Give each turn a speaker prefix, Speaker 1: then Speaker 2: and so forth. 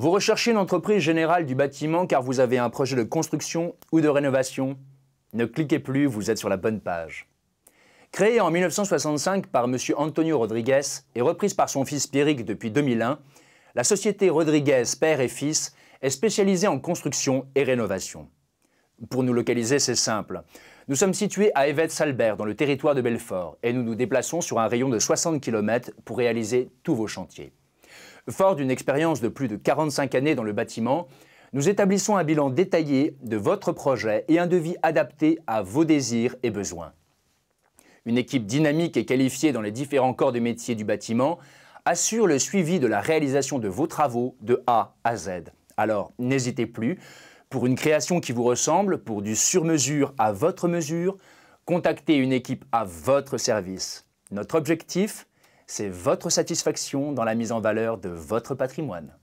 Speaker 1: Vous recherchez une entreprise générale du bâtiment car vous avez un projet de construction ou de rénovation Ne cliquez plus, vous êtes sur la bonne page. Créée en 1965 par M. Antonio Rodriguez et reprise par son fils Pierrick depuis 2001, la société Rodriguez Père et Fils est spécialisée en construction et rénovation. Pour nous localiser, c'est simple. Nous sommes situés à Évette-Salbert, dans le territoire de Belfort, et nous nous déplaçons sur un rayon de 60 km pour réaliser tous vos chantiers. Fort d'une expérience de plus de 45 années dans le bâtiment, nous établissons un bilan détaillé de votre projet et un devis adapté à vos désirs et besoins. Une équipe dynamique et qualifiée dans les différents corps de métiers du bâtiment assure le suivi de la réalisation de vos travaux de A à Z. Alors n'hésitez plus, pour une création qui vous ressemble, pour du sur-mesure à votre mesure, contactez une équipe à votre service. Notre objectif c'est votre satisfaction dans la mise en valeur de votre patrimoine.